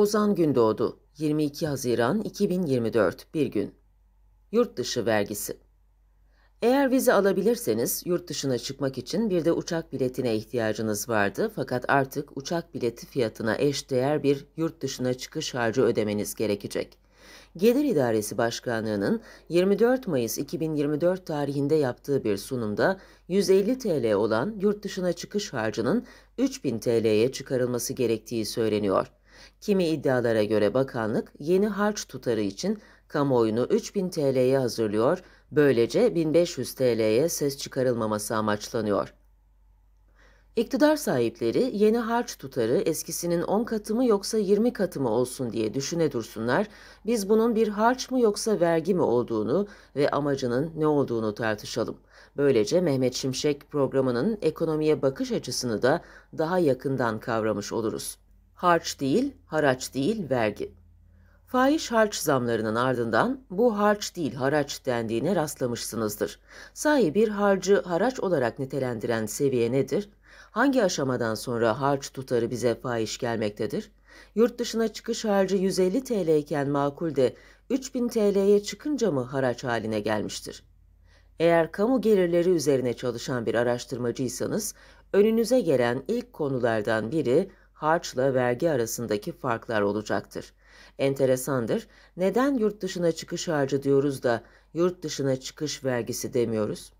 Ozan Gündoğdu 22 Haziran 2024 bir gün Yurt dışı vergisi Eğer vize alabilirseniz yurt dışına çıkmak için bir de uçak biletine ihtiyacınız vardı fakat artık uçak bileti fiyatına eş değer bir yurt dışına çıkış harcı ödemeniz gerekecek. Gelir İdaresi Başkanlığı'nın 24 Mayıs 2024 tarihinde yaptığı bir sunumda 150 TL olan yurt dışına çıkış harcının 3000 TL'ye çıkarılması gerektiği söyleniyor. Kimi iddialara göre bakanlık yeni harç tutarı için kamuoyunu 3000 TL'ye hazırlıyor, böylece 1500 TL'ye ses çıkarılmaması amaçlanıyor. İktidar sahipleri yeni harç tutarı eskisinin 10 katı mı yoksa 20 katı mı olsun diye düşüne dursunlar, biz bunun bir harç mı yoksa vergi mi olduğunu ve amacının ne olduğunu tartışalım. Böylece Mehmet Şimşek programının ekonomiye bakış açısını da daha yakından kavramış oluruz. Harç değil, haraç değil, vergi. Fahiş harç zamlarının ardından bu harç değil haraç dendiğine rastlamışsınızdır. Sahi bir harcı haraç olarak nitelendiren seviye nedir? Hangi aşamadan sonra harç tutarı bize fahiş gelmektedir? Yurt dışına çıkış harcı 150 TL iken makul de 3000 TL'ye çıkınca mı haraç haline gelmiştir? Eğer kamu gelirleri üzerine çalışan bir araştırmacıysanız, önünüze gelen ilk konulardan biri harçla vergi arasındaki farklar olacaktır. Enteresandır, neden yurt dışına çıkış harcı diyoruz da yurt dışına çıkış vergisi demiyoruz?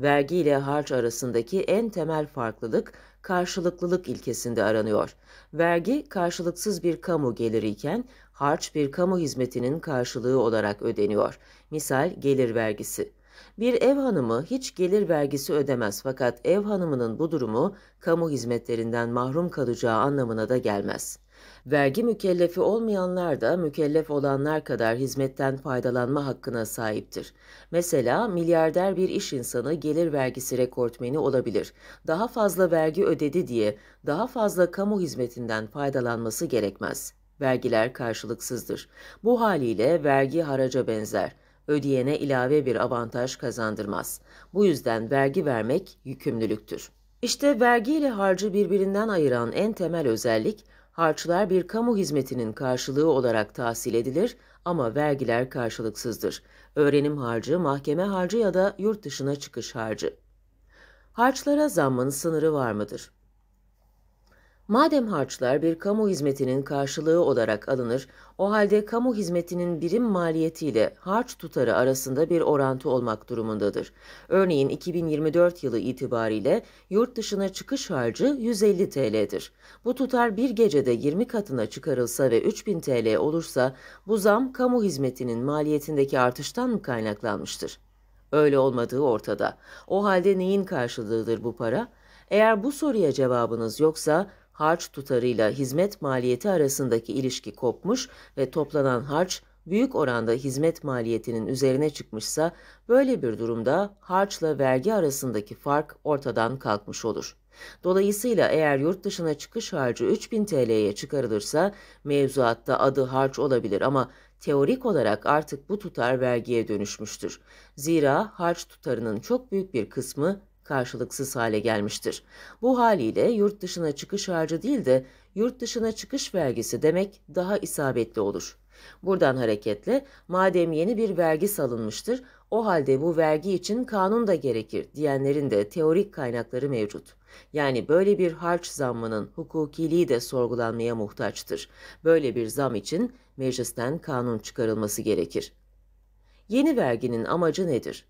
Vergi ile harç arasındaki en temel farklılık karşılıklılık ilkesinde aranıyor. Vergi karşılıksız bir kamu geliri iken harç bir kamu hizmetinin karşılığı olarak ödeniyor. Misal gelir vergisi. Bir ev hanımı hiç gelir vergisi ödemez fakat ev hanımının bu durumu kamu hizmetlerinden mahrum kalacağı anlamına da gelmez. Vergi mükellefi olmayanlar da mükellef olanlar kadar hizmetten faydalanma hakkına sahiptir. Mesela milyarder bir iş insanı gelir vergisi rekortmeni olabilir. Daha fazla vergi ödedi diye daha fazla kamu hizmetinden faydalanması gerekmez. Vergiler karşılıksızdır. Bu haliyle vergi haraca benzer ödeyene ilave bir avantaj kazandırmaz. Bu yüzden vergi vermek yükümlülüktür. İşte vergi ile harcı birbirinden ayıran en temel özellik, harçlar bir kamu hizmetinin karşılığı olarak tahsil edilir ama vergiler karşılıksızdır. Öğrenim harcı, mahkeme harcı ya da yurt dışına çıkış harcı. Harçlara zammın sınırı var mıdır? Madem harçlar bir kamu hizmetinin karşılığı olarak alınır, o halde kamu hizmetinin birim maliyetiyle harç tutarı arasında bir orantı olmak durumundadır. Örneğin 2024 yılı itibariyle yurt dışına çıkış harcı 150 TL'dir. Bu tutar bir gecede 20 katına çıkarılsa ve 3000 TL olursa bu zam kamu hizmetinin maliyetindeki artıştan mı kaynaklanmıştır? Öyle olmadığı ortada. O halde neyin karşılığıdır bu para? Eğer bu soruya cevabınız yoksa harç tutarıyla hizmet maliyeti arasındaki ilişki kopmuş ve toplanan harç büyük oranda hizmet maliyetinin üzerine çıkmışsa böyle bir durumda harçla vergi arasındaki fark ortadan kalkmış olur. Dolayısıyla eğer yurt dışına çıkış harcı 3000 TL'ye çıkarılırsa mevzuatta adı harç olabilir ama teorik olarak artık bu tutar vergiye dönüşmüştür. Zira harç tutarının çok büyük bir kısmı karşılıksız hale gelmiştir. Bu haliyle yurt dışına çıkış harcı değil de yurt dışına çıkış vergisi demek daha isabetli olur. Buradan hareketle madem yeni bir vergi salınmıştır o halde bu vergi için kanun da gerekir diyenlerin de teorik kaynakları mevcut. Yani böyle bir harç zammının hukukiliği de sorgulanmaya muhtaçtır. Böyle bir zam için meclisten kanun çıkarılması gerekir. Yeni verginin amacı nedir?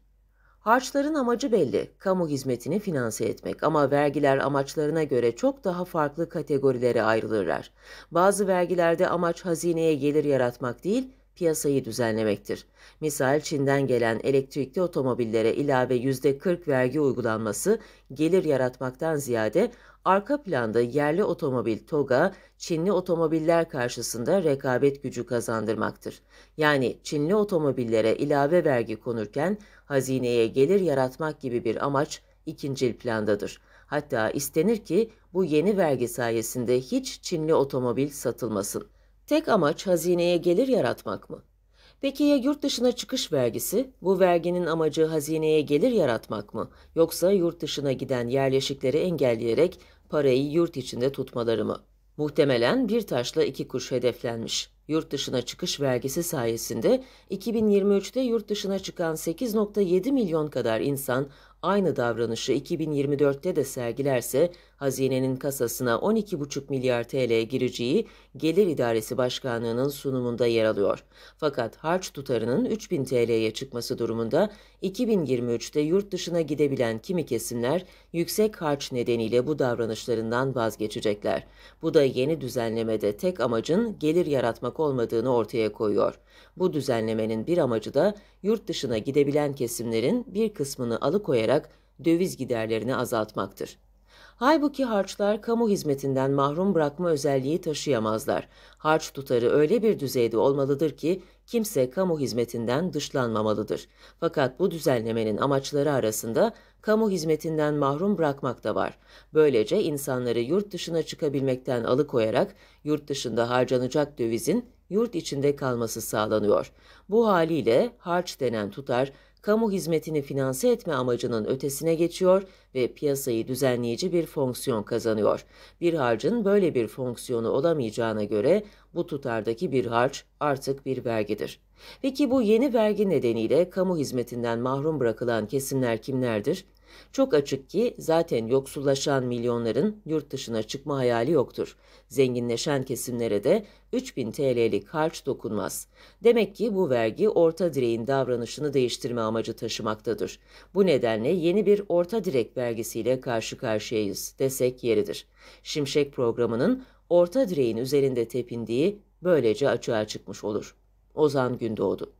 Harçların amacı belli, kamu hizmetini finanse etmek ama vergiler amaçlarına göre çok daha farklı kategorilere ayrılırlar. Bazı vergilerde amaç hazineye gelir yaratmak değil, piyasayı düzenlemektir. Misal Çin'den gelen elektrikli otomobillere ilave %40 vergi uygulanması gelir yaratmaktan ziyade Arka planda yerli otomobil TOG'a Çinli otomobiller karşısında rekabet gücü kazandırmaktır. Yani Çinli otomobillere ilave vergi konurken hazineye gelir yaratmak gibi bir amaç ikincil plandadır. Hatta istenir ki bu yeni vergi sayesinde hiç Çinli otomobil satılmasın. Tek amaç hazineye gelir yaratmak mı? Peki ya yurt dışına çıkış vergisi? Bu verginin amacı hazineye gelir yaratmak mı? Yoksa yurt dışına giden yerleşikleri engelleyerek parayı yurt içinde tutmaları mı? Muhtemelen bir taşla iki kuş hedeflenmiş. Yurt dışına çıkış vergisi sayesinde 2023'te yurt dışına çıkan 8.7 milyon kadar insan aynı davranışı 2024'te de sergilerse hazinenin kasasına 12,5 milyar TL gireceği Gelir İdaresi Başkanlığı'nın sunumunda yer alıyor. Fakat harç tutarının 3000 TL'ye çıkması durumunda 2023'te yurt dışına gidebilen kimi kesimler yüksek harç nedeniyle bu davranışlarından vazgeçecekler. Bu da yeni düzenlemede tek amacın gelir yaratmak olmak olmadığını ortaya koyuyor. Bu düzenlemenin bir amacı da yurt dışına gidebilen kesimlerin bir kısmını alıkoyarak döviz giderlerini azaltmaktır. Halbuki harçlar kamu hizmetinden mahrum bırakma özelliği taşıyamazlar. Harç tutarı öyle bir düzeyde olmalıdır ki kimse kamu hizmetinden dışlanmamalıdır. Fakat bu düzenlemenin amaçları arasında kamu hizmetinden mahrum bırakmak da var. Böylece insanları yurt dışına çıkabilmekten alıkoyarak yurt dışında harcanacak dövizin yurt içinde kalması sağlanıyor. Bu haliyle harç denen tutar kamu hizmetini finanse etme amacının ötesine geçiyor ve piyasayı düzenleyici bir fonksiyon kazanıyor. Bir harcın böyle bir fonksiyonu olamayacağına göre bu tutardaki bir harç artık bir vergidir. Peki bu yeni vergi nedeniyle kamu hizmetinden mahrum bırakılan kesimler kimlerdir? Çok açık ki zaten yoksullaşan milyonların yurt dışına çıkma hayali yoktur. Zenginleşen kesimlere de 3000 TL'lik harç dokunmaz. Demek ki bu vergi orta direğin davranışını değiştirme amacı taşımaktadır. Bu nedenle yeni bir orta direk vergisiyle karşı karşıyayız desek yeridir. Şimşek programının orta direğin üzerinde tepindiği böylece açığa çıkmış olur. Ozan Gündoğdu